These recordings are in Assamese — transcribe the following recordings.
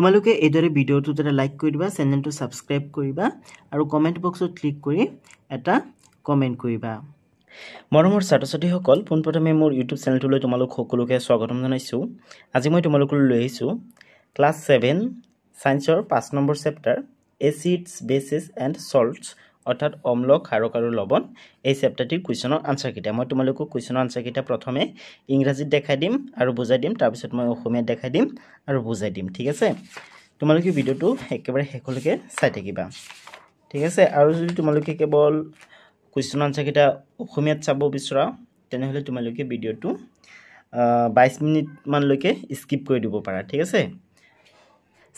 তোমালোকে এইদৰে ভিডিঅ'টো যাতে লাইক কৰি দিবা চেনেলটো ছাবস্ক্ৰাইব কৰিবা আৰু কমেণ্ট বক্সত ক্লিক কৰি এটা কমেণ্ট কৰিবা মৰমৰ ছাত্ৰ ছাত্ৰীসকল পোনপ্ৰথমে মোৰ ইউটিউব চেনেলটোলৈ তোমালোক সকলোকে স্বাগতম জনাইছোঁ আজি মই তোমালোকলৈ লৈ আহিছোঁ ক্লাছ ছেভেন ছায়েন্সৰ পাঁচ number chapter acids bases and salts অৰ্থাৎ অম্ল খাৰক আৰু লৱণ এই চেপ্টাৰটিৰ কুৱেশ্যনৰ আনসাৰকিটা মই তোমালোকক কুৱেশ্যনৰ আনসাৰকিটা প্ৰথমে ইংৰাজীত দেখাই দিম আৰু বুজাই দিম তাৰপিছত মই অসমীয়াত দেখাই দিম আৰু বুজাই দিম ঠিক আছে তোমালোকে ভিডিঅ'টো একেবাৰে শেষলৈকে চাই থাকিবা ঠিক আছে আৰু যদি তোমালোকে কেৱল কেবল কুয়েশনেৰ অসমীয়াত চাব বিচৰা তেনেহ'লে তোমালোকে ভিডিঅ'টো বাইছ মিনিটমানলৈকে স্কিপ কৰি দিব পাৰা ঠিক আছে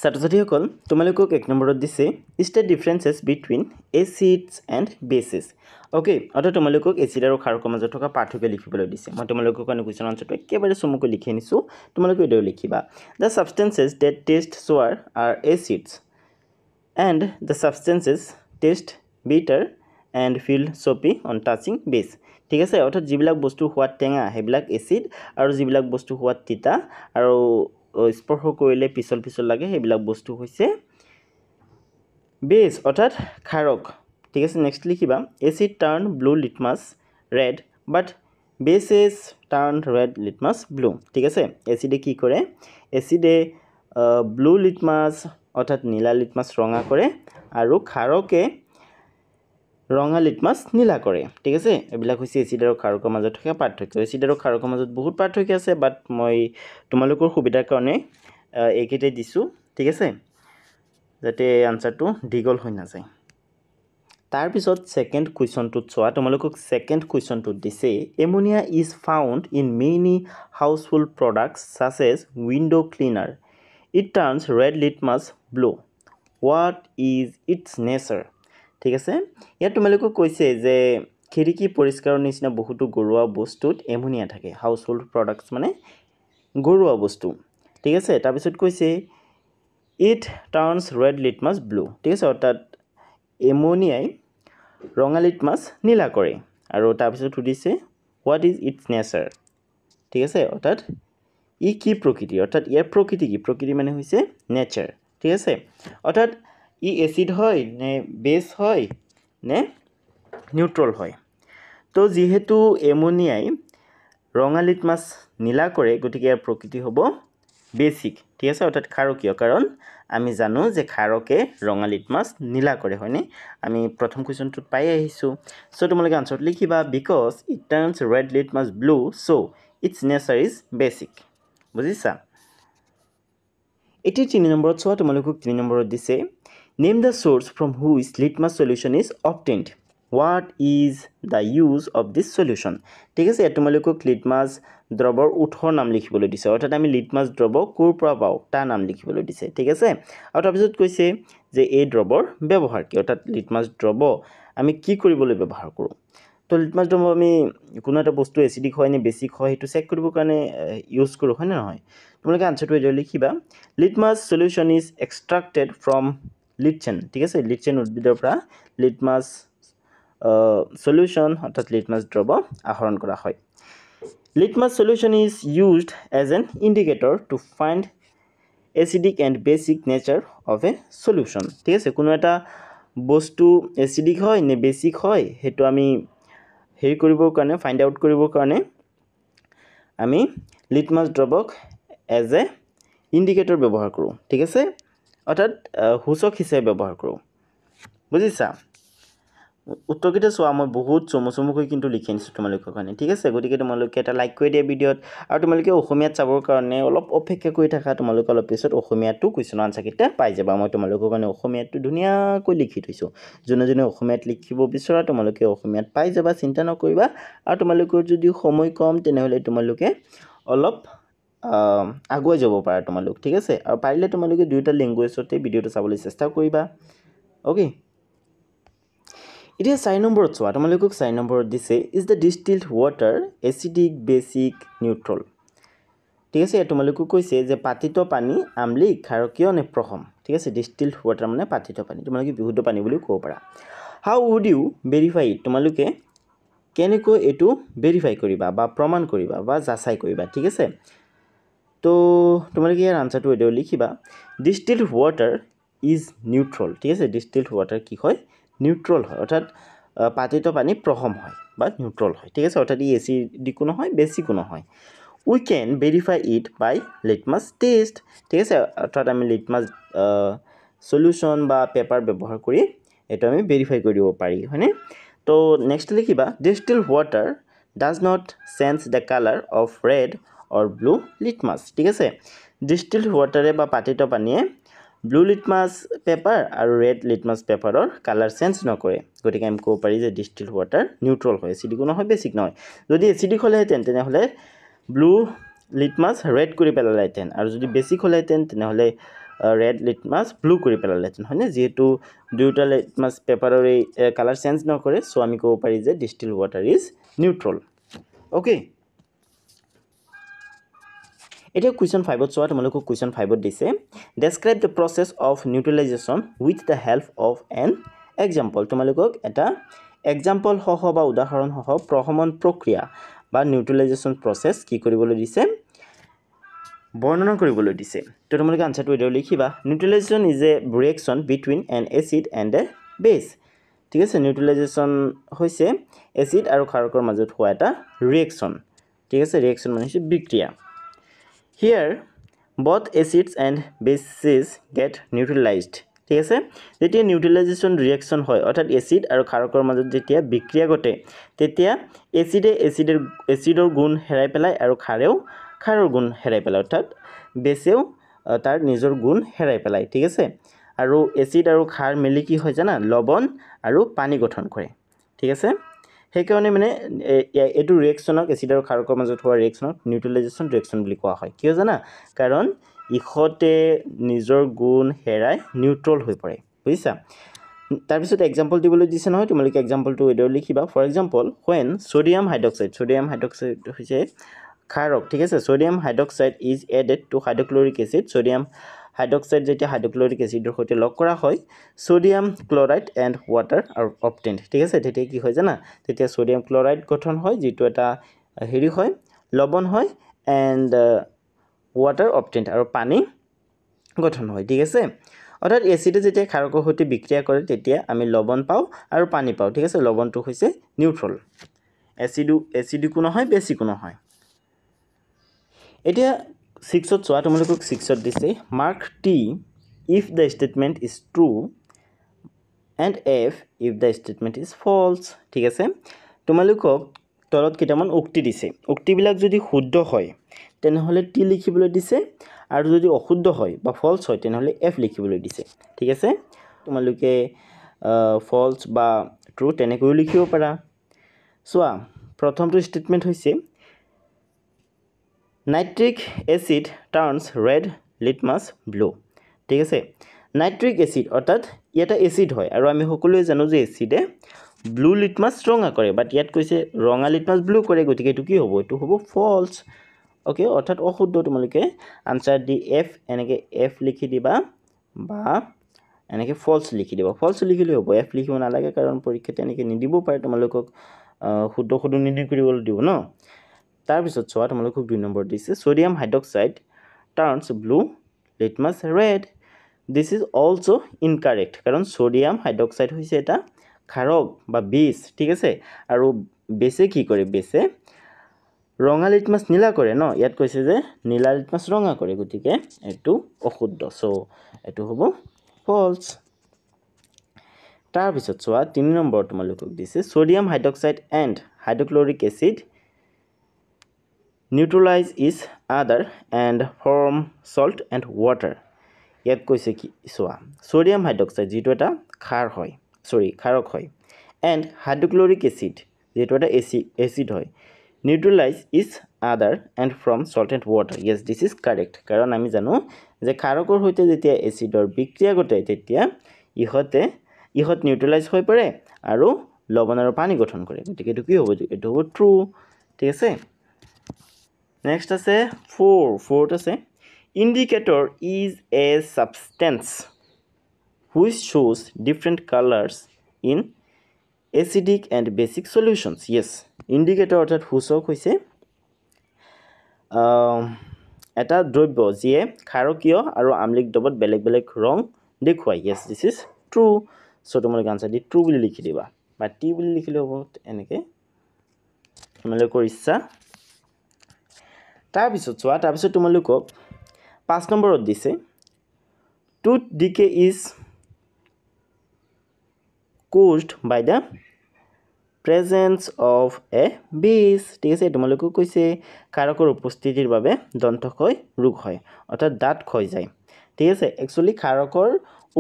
ছাত্ৰ ছাত্ৰীসকল তোমালোকক এক নম্বৰত দিছে state differences between acids and bases okay অৰ্থাৎ তোমালোকক এচিড আৰু খাৰকৰ মাজত থকা পাৰ্থক্য লিখিবলৈ দিছে মই তোমালোকৰ কাৰণে কুৱেশ্যন আনচাৰটো একেবাৰে চমুকৈ লিখি আনিছোঁ তোমালোকে এইদৰে লিখিবা the substances that taste sour are acids and the substances taste bitter and feel soapy on touching base ঠিক আছে অৰ্থাৎ যিবিলাক বস্তু হোৱা টেঙা সেইবিলাক এচিড আৰু যিবিলাক বস্তু হোৱা তিতা আৰু স্পৰ্শ কৰিলে পিছল পিছল লাগে সেইবিলাক বস্তু হৈছে বেজ অৰ্থাৎ খাৰক ঠিক আছে নেক্সট লিখিবা acid turn blue litmus red but base as turn red litmus blue ঠিক আছে এচিডে কি কৰে এচিডে ব্লু লিটমাছ অৰ্থাৎ নীলা লিটমাছ ৰঙা কৰে আৰু খাৰকে ৰঙা লিটমাছ নীলা কৰে ঠিক আছে এইবিলাক হৈছে এ এচিড আৰু খাৰুকৰ মাজত থকা পাৰ্থক্য এ এচিড আৰু খাৰুকৰ মাজত বহুত পাৰ্থক্য আছে বাট মই তোমালোকৰ সুবিধাৰ কাৰণে এইকেইটাই দিছোঁ ঠিক আছে যাতে আনচাৰটো দীঘল হৈ নাযায় তাৰপিছত ছেকেণ্ড কুৱেশ্যনটোত চোৱা তোমালোকক ছেকেণ্ড কুৱেশ্যনটোত দিছে ammonia is found in many হাউচফুল products such as window' cleaner it turns red litmus blue what is its nature ঠিক আছে ইয়াত তোমালোকে কৈছে যে খিৰিকী পৰিষ্কাৰৰ নিচিনা বহুতো গৰুৱা বস্তুত এমুনিয়া থাকে হাউচ হোল্ড প্ৰডাক্টছ মানে গৰুৱা বস্তু ঠিক আছে তাৰপিছত কৈছে it turns red litmus blue ঠিক আছে অৰ্থাৎ এমনিয়াই ৰঙা মাছ নীলা কৰে আৰু তাৰপিছত সুধিছে হোৱাট ইজ ইটছ নেচাৰ ঠিক আছে অৰ্থাৎ ই কি প্ৰকৃতি অৰ্থাৎ ইয়াৰ প্ৰকৃতি কি প্ৰকৃতি মানে হৈছে নেচাৰ ঠিক আছে অৰ্থাৎ ই এচিড হয় নে বেছ হয় নে নিউট্ৰল হয় তো যিহেতু এমনিয়াই ৰঙালীত মাছ নীলা কৰে গতিকে ইয়াৰ প্ৰকৃতি হ'ব বেছিক ঠিক আছে অৰ্থাৎ খাৰকীয় কাৰণ আমি জানো যে খাৰকে ৰঙালীত মাছ নীলা কৰে হয়নে আমি প্ৰথম কুৱেশ্যনটোত পাই আহিছোঁ চ' তোমালোকে আনচাৰত লিখিবা because it turns red litmus blue so' its nature is basic বুজিছা এতিয়া তিনি নম্বৰত চোৱা তোমালোকক তিনি নম্বৰত দিছে Name the source from whose litmus solution is obtained. What is the use of this solution? ঠিক আছে তোমালোকক লিটমাছ দ্ৰৱৰ উঠৰ নাম লিখিবলৈ দিছে অৰ্থাৎ আমি লিটমাছ দ্ৰৱ ক'ৰ পৰা পাওঁ তাৰ নাম লিখিবলৈ দিছে ঠিক আছে আৰু তাৰপিছত কৈছে যে এই দ্ৰৱৰ ব্যৱহাৰ কি অৰ্থাৎ লিটমাছ দ্ৰৱ আমি কি কৰিবলৈ ব্যৱহাৰ কৰোঁ তো লিটমাছ দ্ৰৱ আমি কোনো এটা বস্তু এচিডিক হয় নে বেছিক হয় সেইটো চেক কৰিবৰ কাৰণে ইউজ কৰোঁ হয়নে নহয় তোমালোকে আনচাৰটো এইদৰে লিখিবা litmus solution is extracted from lichen ঠিক আছে লিটচেন উদ্ভিদৰ পৰা লিটমাছ চলিউশ্যন অৰ্থাৎ লিটমাছ দ্ৰৱ আহৰণ কৰা হয় litmus solution is used as an indicator to find acidic and basic nature of a solution ঠিক আছে কোনো এটা বস্তু এচিডিক হয় নে বেচিক হয় সেইটো আমি হেৰি কৰিবৰ কাৰণে ফাইণ্ড আউট কৰিবৰ কাৰণে আমি লিটমাছ দ্ৰৱক এজ এ ইণ্ডিকেটৰ ব্যৱহাৰ কৰোঁ ঠিক আছে অৰ্থাৎ সূচক হিচাপে ব্যৱহাৰ কৰোঁ বুজিছা উত্তৰকেইটা চোৱা মই বহুত চমু চমুকৈ কিন্তু লিখি আনিছোঁ তোমালোকৰ কাৰণে ঠিক আছে গতিকে তোমালোকে এটা লাইক কৰি দিয়া ভিডিঅ'ত আৰু তোমালোকে অসমীয়াত চাবৰ কাৰণে অলপ অপেক্ষা কৰি থকা তোমালোকে অলপ পিছত অসমীয়াটো কুৱেশ্যনৰ আনচাৰকেইটা পাই যাবা মই তোমালোকৰ কাৰণে অসমীয়াটো ধুনীয়াকৈ লিখি থৈছোঁ যোনে যোনে অসমীয়াত লিখিব বিচৰা তোমালোকে অসমীয়াত পাই যাবা চিন্তা নকৰিবা আৰু তোমালোকৰ যদি সময় কম তেনেহ'লে তোমালোকে অলপ আগুৱাই যাব পাৰা তোমালোক ঠিক আছে আৰু পাৰিলে তোমালোকে দুয়োটা লেংগুৱেজতে ভিডিঅ'টো চাবলৈ চেষ্টা কৰিবা অ'কে এতিয়া চাৰি নম্বৰত চোৱা তোমালোকক চাৰি নম্বৰত দিছে is the distilled water acidic basic neutral ঠিক আছে তোমালোকো কৈছে যে পাতিত পানী আমলি ক্ষাৰকীয় নে প্ৰসম ঠিক আছে ডিষ্টিল্ড ৱাটাৰ মানে পাতিত পানী তোমালোকে বিশুদ্ধ পানী বুলিও ক'ব পাৰা হাউ উড ইউ ভেৰিফাই তোমালোকে কেনেকৈ এইটো ভেৰিফাই কৰিবা বা প্ৰমাণ কৰিবা বা যাচাই কৰিবা ঠিক আছে তো তোমালোকে ইয়াৰ আনচাৰটো এতিয়াও লিখিবা ডিষ্টিল্ড ৱাটাৰ ইজ নিউট্ৰল ঠিক আছে ডিষ্টিল্ড ৱাটাৰ কি হয় নিউট্ৰল হয় অৰ্থাৎ পাতিত পানী প্ৰসম হয় বা নিউট্ৰল হয় ঠিক আছে অৰ্থাৎ ই এচিডিকো নহয় বেছিকো নহয় we can verify it by litmus test ঠিক আছে অৰ্থাৎ আমি লিটমাছ চলিউশ্যন বা পেপাৰ ব্যৱহাৰ কৰি এইটো আমি ভেৰিফাই কৰি দিব পাৰি হয়নে তো নেক্সট লিখিবা distilled water does not change the colour of red or blue litmus ঠিক আছে ডিষ্টিল ৱাটাৰে বা পাতিত পানীয়ে ব্লু লিটমাছ পেপাৰ আৰু ৰেড লিটমাছ পেপাৰৰ কালাৰ চেঞ্জ নকৰে গতিকে আমি ক'ব পাৰি যে ডিষ্টিল ৱাটাৰ নিউট্ৰেল হয় এচিডিকো নহয় বেছিক নহয় যদি এচিডিক হ'লেহেঁতেন তেনেহ'লে ব্লু লিটমাছ ৰেড কৰি পেলালেহেঁতেন আৰু যদি বেছিক হ'লেহেঁতেন তেনেহ'লে ৰেড লিটমাছ ব্লু কৰি পেলালেহেঁতেন হয়নে যিহেতু দুয়োটা লিটমাছ পেপাৰৰ এই কালাৰ চেঞ্জ নকৰে চ' আমি ক'ব পাৰি যে distilled water is neutral okay এতিয়া কুৱেশ্যন ফাইভত চোৱা তোমালোকক কুৱেশ্যন ফাইভত দিছে describe the process of neutralisation with the help of an example তোমালোকক এটা এক্সাম্পল সহ বা উদাহৰণসহ প্ৰসমন প্ৰক্ৰিয়া বা নিউট্ৰেলাইজেশ্যন প্ৰচেছ কি কৰিবলৈ দিছে বৰ্ণনা কৰিবলৈ দিছে তো তোমালোকে আনচাৰটো এইদৰে লিখিবা neutralisation is a reaction between an acid and a base ঠিক আছে নিউট্ৰেলাইজেশ্যন হৈছে এচিড আৰু খাৰকৰ মাজত হোৱা এটা ৰিয়েকশ্যন ঠিক আছে ৰিয়েকশ্যন মানে হৈছে বিক্ৰিয়া here both acids and bases get neutralized ঠিক আছে যেতিয়া নিউট্ৰেলাইজেশ্যন ৰিয়েকশ্যন হয় অৰ্থাৎ এচিড আৰু খাৰকৰ মাজত যেতিয়া বিক্ৰিয়া ঘটে তেতিয়া এচিডে এচিডৰ এচিডৰ গুণ হেৰাই পেলায় আৰু খাৰেও খাৰৰ গুণ হেৰাই পেলায় অৰ্থাৎ বেছেও তাৰ নিজৰ গুণ হেৰাই পেলায় ঠিক আছে আৰু এচিড আৰু খাৰ মিলি কি হয় জানা লৱণ আৰু পানী গঠন কৰে ঠিক আছে সেইকাৰণে মানে এইটো ৰিয়েকশ্যনক এচিড আৰু খাৰকৰ মাজত হোৱা ৰিয়েকশ্যনক নিউট্ৰেলাইজেশ্যন ৰিয়েকশ্যন বুলি কোৱা হয় কিয় জানা কাৰণ ইহঁতে নিজৰ গুণ হেৰাই নিউট্ৰল হৈ পৰে বুজিছা তাৰপিছত এক্সাম্পল দিবলৈ দিছে নহয় তোমালোকে এক্সাম্পলটো এইদৰে লিখিবা for example when sodium hydroxide sodium hydroxide হৈছে খাৰক ঠিক আছে sodium hydroxide is added to hydrochloric acid sodium hydroxide যেতিয়া হাইড্ৰক্লৰিক এচিডৰ সৈতে লগ কৰা হয় ছ'ডিয়াম ক্ল'ৰাইড এণ্ড ৱাটাৰ আৰু অপটেণ্ট ঠিক আছে তেতিয়া কি হয় জানা তেতিয়া ছ'ডিয়াম ক্ল'ৰাইড গঠন হয় যিটো এটা হেৰি হয় লবণ হয় এণ্ড ৱাটাৰ অপটেণ্ট আৰু পানী গঠন হয় ঠিক আছে অৰ্থাৎ এচিডে যেতিয়া ক্ষাৰকৰ সৈতে বিক্ৰিয়া কৰে তেতিয়া আমি লৱণ পাওঁ আৰু পানী পাওঁ ঠিক আছে লবণটো হৈছে নিউট্ৰল এচিডো এচিডিকো নহয় বেছিকো নহয় এতিয়া ছিক্সত চোৱা তোমালোকক ছিক্সত দিছে mark T if the statement is true and F if the statement is false ঠিক আছে তোমালোকক তলত কেইটামান উক্তি দিছে উক্তিবিলাক যদি শুদ্ধ হয় তেনেহ'লে টি লিখিবলৈ দিছে আৰু যদি অশুদ্ধ হয় বা ফল্ছ হয় তেনেহ'লে এফ লিখিবলৈ দিছে ঠিক আছে তোমালোকে ফল্ছ বা ট্ৰু তেনেকৈও লিখিব পাৰা চোৱা প্ৰথমটো ষ্টেটমেণ্ট হৈছে nitric acid turns red litmus blue ঠিক আছে নাইট্ৰিক এচিড অৰ্থাৎ ইয়াতে এচিড হয় আৰু আমি সকলোৱে জানো যে এচিডে ব্লু লিটমাছ ৰঙা কৰে বাট ইয়াত কৈছে ৰঙা লিটমাছ ব্লু কৰে গতিকে এইটো কি হ'ব এইটো হ'ব ফল্চ অ'কে অৰ্থাৎ অশুদ্ধ তোমালোকে আনচাৰ দি এফ এনেকৈ এফ লিখি দিবা বা এনেকৈ ফল্চ লিখি দিব ফল্চ লিখিলেও হ'ব এফ লিখিব নালাগে কাৰণ পৰীক্ষাত এনেকৈ নিদিবও পাৰে তোমালোকক শুদ্ধ শুদ্ধ নিদি কৰিবলৈ দিব ন তাৰপিছত চোৱা তোমালোকক দুই নম্বৰ দিছে sodium hydroxide turns blue litmus red this is also' incorrect কাৰণ ছ'ডিয়াম হাইড্ৰক্সাইড হৈছে এটা খাৰক বা বীজ ঠিক আছে আৰু বেচে কি কৰে বেচে ৰঙা লিটমাছ নীলা কৰে ন ইয়াত কৈছে যে নীলা লিটমাছ ৰঙা কৰে গতিকে এইটো অশুদ্ধ চ' এইটো হ'ব ফল্চ তাৰপিছত চোৱা তিনি নম্বৰ তোমালোকক দিছে sodium hydroxide and hydrochloric acid neutralize is other and form salt and water yak koise ki soa sodium hydroxide jitu eta khar hoy sorry kharok hoy and hydrochloric acid jitu eta acid hoy neutralize is other and from salt and water yes this is correct karon ami janu je kharokor hoite jetia acid or bikriya gote tetia ihote ihot neutralize hoy pare aru লবণ আৰু পানী গঠন কৰে গতিকে এইটো কি হ'ব এইটো হ'ব ট্ৰু ঠিক আছে নেক্সট আছে ফ'ৰ ফ'ৰত আছে indicator is a substance which শ্ব'জ different colours in acidic and basic solutions yes indicator অৰ্থাৎ সূচক হৈছে এটা দ্ৰব্য যিয়ে খাৰকীয় আৰু আম্লিক দ্ৰৱত বেলেগ বেলেগ ৰং দেখুৱাই য়েছ দিছ ইজ ট্ৰু চ' তোমালোকে আনচাৰ দি ট্ৰু বুলি লিখি দিবা বা টি বুলি লিখিলে হ'ব এনেকৈ তোমালোকৰ ইচ্ছা তাৰপিছত চোৱা তাৰপিছত তোমালোকক পাঁচ নম্বৰত দিছে tooth decay is caused by the presence of a base ঠিক আছে তোমালোকেও কৈছে খাৰকৰ উপস্থিতিৰ বাবে দন্তক্ষয় ৰোগ হয় অৰ্থাৎ দাঁত ক্ষয় যায় ঠিক আছে একচুৱেলি খাৰকৰ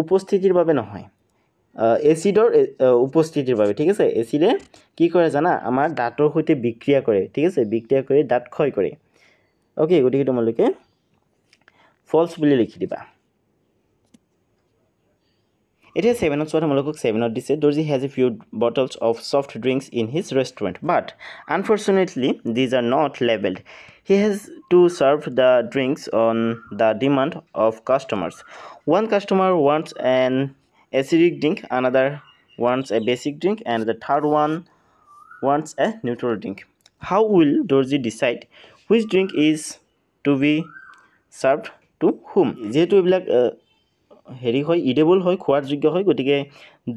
উপস্থিতিৰ বাবে নহয় এচিডৰ উপস্থিতিৰ বাবে ঠিক আছে এচিডে কি কৰে জানা আমাৰ দাঁতৰ সৈতে বিক্ৰিয়া কৰে ঠিক আছে বিক্ৰিয়া কৰি দাঁত ক্ষয় কৰে অ'কে গতিকে তোমালোকে ফল্চ বুলি লিখি দিবা এতিয়া ছেভেনত চোৱা তোমালোকক ছেভেনত দিছে Dorji has a few bottles of soft drinks in his restaurant but unfortunately these are not labelled he has to serve the drinks on the demand of customers one customer wants an acidic drink another wants a basic drink and the third one wants a neutral drink how will Dorji decide which drink is to be serve to whom যিহেতু এইবিলাক হেৰি হয় ইডেবল হয় খোৱাৰ যোগ্য হয় গতিকে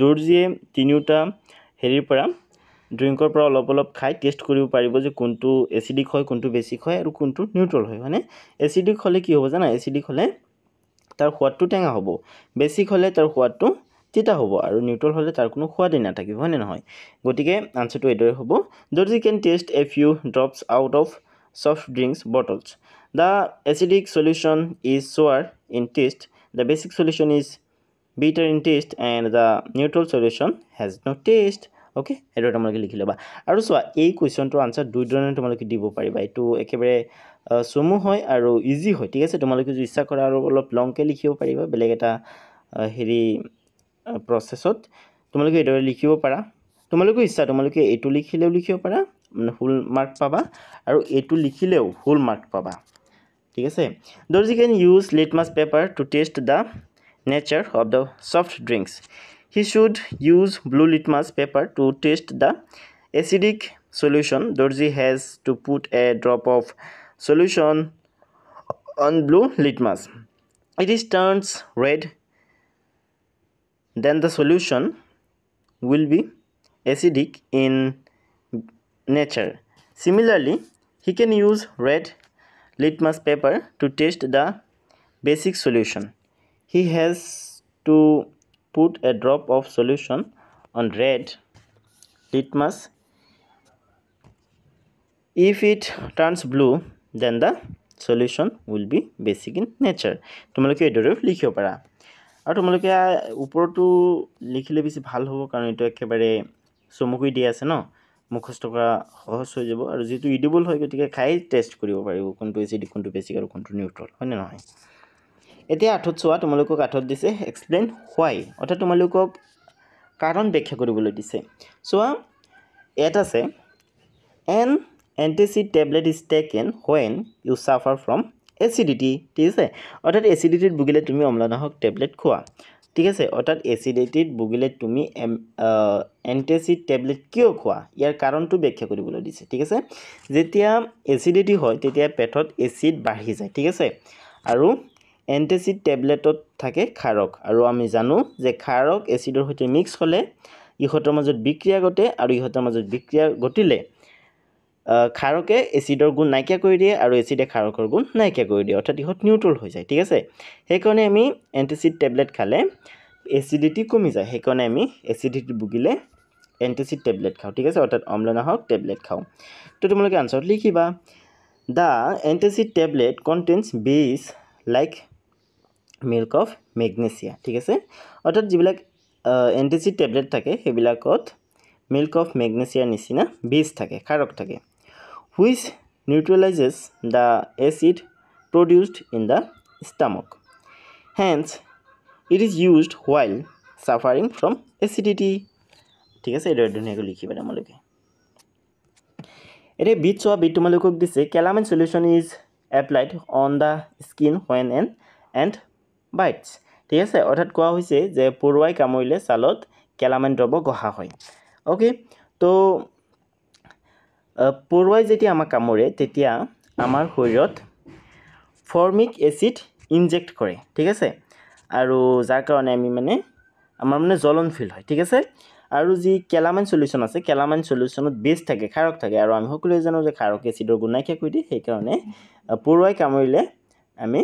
দৰ্জীয়ে তিনিওটা হেৰিৰ পৰা ড্ৰিংকৰ পৰা অলপ অলপ খাই টেষ্ট কৰিব পাৰিব যে কোনটো এচিডিক হয় কোনটো বেছিক হয় আৰু কোনটো নিউট্ৰেল হয় মানে এচিডিক হ'লে কি হ'ব জানা এচিডিক হ'লে তাৰ সোৱাদটো টেঙা হ'ব বেছিক হ'লে তাৰ সোৱাদটো তিতা হ'ব আৰু নিউট্ৰেল হ'লে তাৰ কোনো সোৱাদেই নাথাকিব হয়নে নহয় গতিকে আনচাৰটো এইদৰে হ'ব Dorji can test a few drops out of soft drinks bottles. The acidic solution is sour in taste. The basic solution is bitter in taste and the neutral solution has no taste. Okay, এইটো তোমালোকে লিখি ল'বা আৰু চোৱা এই কুৱেশ্যনটোৰ আনচাৰ দুই ধৰণে তোমালোকে দিব পাৰিবা এইটো একেবাৰে চমু হয় আৰু ইজি হয় ঠিক আছে তোমালোকে যদি ইচ্ছা কৰা আৰু অলপ লংকৈ লিখিব পাৰিবা বেলেগ এটা হেৰি প্ৰচেছত তোমালোকে এইদৰে লিখিব পাৰা তোমালোকৰ ইচ্ছা তোমালোকে এইটো লিখিলেও লিখিব পাৰা মানে ফুল মাৰ্ক will আৰু এইটো লিখিলেও ফুল মাৰ্ক পাবা ঠিক আছে Dorji can use litmus paper to test the nature of the soft drinks. he should use blue litmus paper to test the acidic solution dorji has to put a drop of solution on blue litmus It turns red then the solution will be acidic in nature. Similarly, he can use red litmus paper to test the basic solution. He has to put a drop of solution on red litmus. If it turns blue, then the solution will be basic in nature. Tumaloke edorof likhio para. Aro tumaloke uporotu likhile bisi bhal hobo karon eto ekebare somukui di ase no. মুখস্থ কৰা সহজ হৈ যাব আৰু যিটো ইডিবল হয় গতিকে খাই টেষ্ট কৰিব পাৰিব কোনটো এচিডিক কোনটো বেছিক আৰু কোনটো নিউট্ৰেল হয়নে নহয় এতিয়া আঠত চোৱা তোমালোকক আঠত দিছে এক্সপ্লেইন হোৱাই অৰ্থাৎ তোমালোকক কাৰণ ব্যাখ্যা কৰিবলৈ দিছে চোৱা এট আছে an antacid tablet is taken when you suffer from acidity ঠিক আছে অৰ্থাৎ এচিডিটিত ভুগিলে তুমি অম্লানাশক টেবলেট খোৱা ঠিক আছে অৰ্থাৎ এচিডিটিত বগিলে তুমি এম এণ্টেচিড টেবলেট কিয় খোৱা ইয়াৰ কাৰণটো ব্যাখ্যা কৰিবলৈ দিছে ঠিক আছে যেতিয়া এচিডিটি হয় তেতিয়া পেটত এচিড বাঢ়ি যায় ঠিক আছে আৰু এণ্টেচিড টেবলেটত থাকে খাৰক আৰু আমি জানো যে খাৰক এচিডৰ সৈতে মিক্স হ'লে ইহঁতৰ মাজত বিক্ৰিয়া ঘটে আৰু ইহঁতৰ মাজত বিক্ৰিয়া ঘটিলে খাৰকে এচিডৰ গুণ নাইকিয়া কৰি দিয়ে আৰু এচিডে খাৰকৰ গুণ নাইকিয়া কৰি দিয়ে অৰ্থাৎ ইহঁত নিউট্ৰল হৈ যায় ঠিক আছে সেইকাৰণে আমি এণ্টিচিড টেবলেট খালে এচিডিটি কমি যায় সেইকাৰণে আমি এচিডিটি ভুগিলে এণ্টিচিড টেবলেট খাওঁ ঠিক আছে অৰ্থাৎ অম্লনা হওক টেবলেট খাওঁ তো তোমালোকে আনচাৰত লিখিবা দা এণ্টিচিড টেবলেট কণ্টেন্টছ বেজ লাইক মিল্ক অফ মেগনেচিয়া ঠিক আছে অৰ্থাৎ যিবিলাক এণ্টিচিড টেবলেট থাকে সেইবিলাকত মিল্ক অফ মেগনেছিয়াৰ নিচিনা বীজ থাকে কাৰক থাকে which neutralizes the acid produced in the stomach. Hence, it is used while suffering from acidity. It is a bit so a bit to malukuk this calamine solution is applied on the skin when an ant bites. TSA or that qua the poor way camoile salot calamine drobo go Okay, so পৰুৱাই যেতিয়া আমাক কামোৰে তেতিয়া আমাৰ শৰীৰত ফৰ্মিক এচিড ইনজেক্ট কৰে ঠিক আছে আৰু যাৰ কাৰণে আমি মানে আমাৰ মানে জ্বলন ফিল হয় ঠিক আছে আৰু যি কেলামাইন চলিউশ্যন আছে কেলামাইন চলিউশ্যনত বেজ থাকে খাৰক থাকে আৰু আমি সকলোৱে জানো যে খাৰক এচিডৰ গুণাখ্যা কৰি দিয়ে সেইকাৰণে পৰুৱাই কামুৰিলে আমি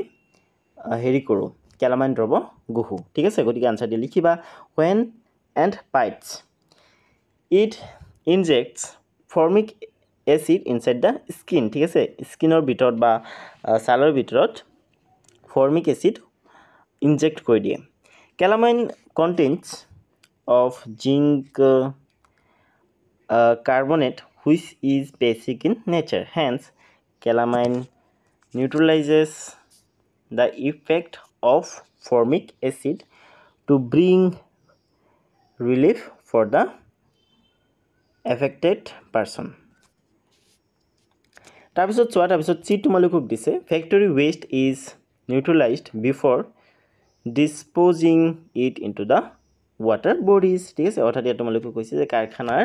হেৰি কৰোঁ কেলামাইন দ্ৰৱ গুহোঁ ঠিক আছে গতিকে আনচাৰ দি লিখিবা when ant bites it injects formic acid inside the skin ঠিক আছে স্কিনৰ ভিতৰত বা ছালৰ ভিতৰত ফৰ্মিক এচিড ইনজেক্ট কৰি দিয়ে calamine contents of zinc carbonate which is basic in nature hence calamine neutralises the effect of formic acid to bring relief for the affected person তাৰপিছত চোৱা তাৰপিছত চিট তোমালোকক দিছে factory waste is neutralised before disposing it into the water bodies ঠিক আছে অৰ্থাৎ ইয়াত তোমালোকক কৈছে যে কাৰখানাৰ